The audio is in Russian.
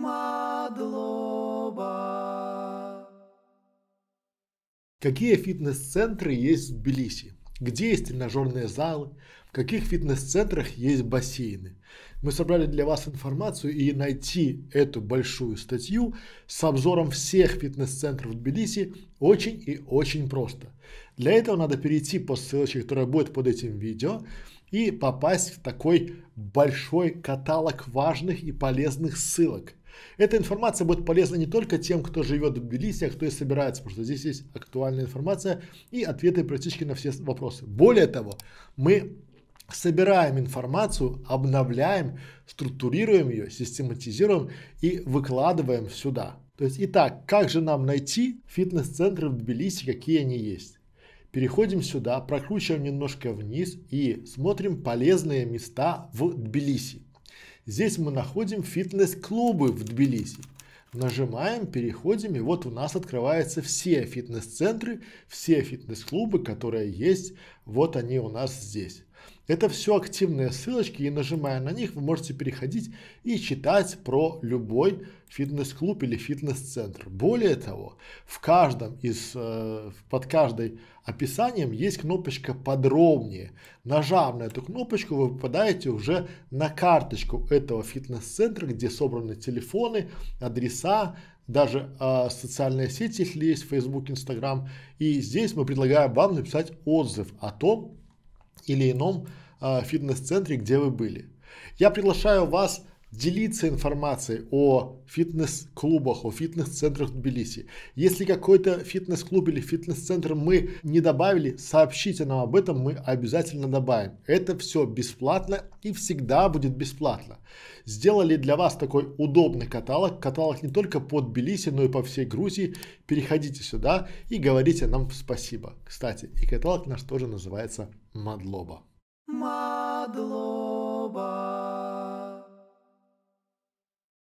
Мадлоба. Какие фитнес-центры есть в Тбилиси? Где есть тренажерные залы? В каких фитнес-центрах есть бассейны? Мы собрали для вас информацию и найти эту большую статью с обзором всех фитнес-центров в Тбилиси очень и очень просто. Для этого надо перейти по ссылочке, которая будет под этим видео, и попасть в такой большой каталог важных и полезных ссылок. Эта информация будет полезна не только тем, кто живет в Тбилиси, а кто и собирается, потому что здесь есть актуальная информация и ответы практически на все вопросы. Более того, мы собираем информацию, обновляем, структурируем ее, систематизируем и выкладываем сюда. То есть, итак, как же нам найти фитнес-центры в Тбилиси, какие они есть? Переходим сюда, прокручиваем немножко вниз и смотрим полезные места в Тбилиси. Здесь мы находим фитнес-клубы в Тбилиси. Нажимаем, переходим, и вот у нас открываются все фитнес-центры, все фитнес-клубы, которые есть. Вот они у нас здесь. Это все активные ссылочки и нажимая на них вы можете переходить и читать про любой фитнес-клуб или фитнес-центр. Более того, в каждом из, э, под каждой описанием есть кнопочка подробнее. Нажав на эту кнопочку вы попадаете уже на карточку этого фитнес-центра, где собраны телефоны, адреса, даже э, социальные сети, если есть Facebook, Instagram. И здесь мы предлагаем вам написать отзыв о том, или ином а, фитнес-центре, где вы были. Я приглашаю вас делиться информацией о фитнес-клубах, о фитнес-центрах Тбилиси. Если какой-то фитнес-клуб или фитнес-центр мы не добавили, сообщите нам об этом, мы обязательно добавим. Это все бесплатно и всегда будет бесплатно. Сделали для вас такой удобный каталог, каталог не только по Тбилиси, но и по всей Грузии. Переходите сюда и говорите нам спасибо. Кстати, и каталог наш тоже называется Мадлоба. Мадлоба.